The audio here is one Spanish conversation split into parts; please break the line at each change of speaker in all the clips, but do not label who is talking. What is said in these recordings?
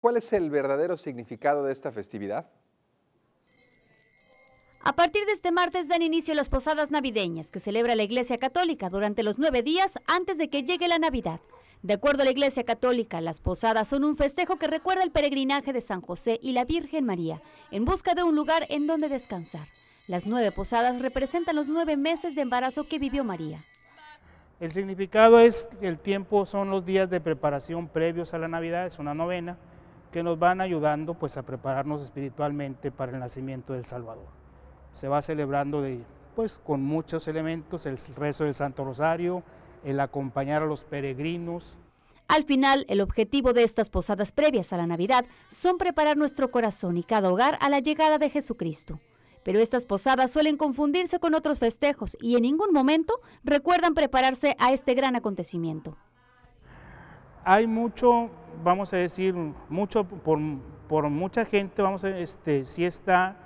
¿Cuál es el verdadero significado de esta festividad? A partir de este martes dan inicio las posadas navideñas que celebra la Iglesia Católica durante los nueve días antes de que llegue la Navidad. De acuerdo a la Iglesia Católica, las posadas son un festejo que recuerda el peregrinaje de San José y la Virgen María, en busca de un lugar en donde descansar. Las nueve posadas representan los nueve meses de embarazo que vivió María.
El significado es el tiempo, son los días de preparación previos a la Navidad, es una novena que nos van ayudando pues a prepararnos espiritualmente para el nacimiento del Salvador. Se va celebrando de, pues con muchos elementos, el rezo del Santo Rosario, el acompañar a los peregrinos.
Al final, el objetivo de estas posadas previas a la Navidad son preparar nuestro corazón y cada hogar a la llegada de Jesucristo. Pero estas posadas suelen confundirse con otros festejos y en ningún momento recuerdan prepararse a este gran acontecimiento.
Hay mucho vamos a decir, mucho por, mucha gente, vamos a, este, sí está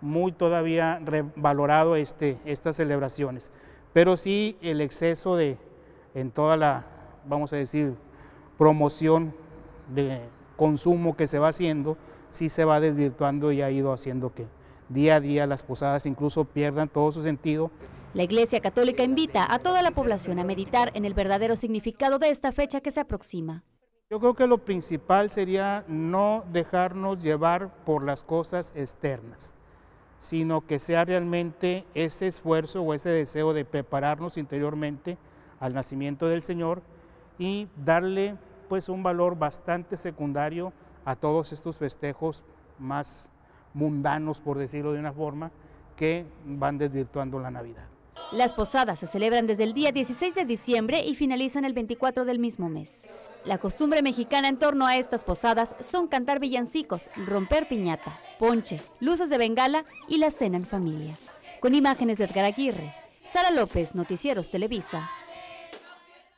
muy todavía revalorado este, estas celebraciones. Pero sí el exceso de, en toda la, vamos a decir, promoción de consumo que se va haciendo, sí se va desvirtuando y ha ido haciendo que día a día las posadas incluso pierdan todo su sentido.
La Iglesia Católica invita a toda la población a meditar en el verdadero significado de esta fecha que se aproxima.
Yo creo que lo principal sería no dejarnos llevar por las cosas externas, sino que sea realmente ese esfuerzo o ese deseo de prepararnos interiormente al nacimiento del Señor y darle pues un valor bastante secundario a todos estos festejos más mundanos, por decirlo de una forma, que van desvirtuando la Navidad.
Las posadas se celebran desde el día 16 de diciembre y finalizan el 24 del mismo mes. La costumbre mexicana en torno a estas posadas son cantar villancicos, romper piñata, ponche, luces de bengala y la cena en familia. Con imágenes de Edgar Aguirre, Sara López, Noticieros Televisa,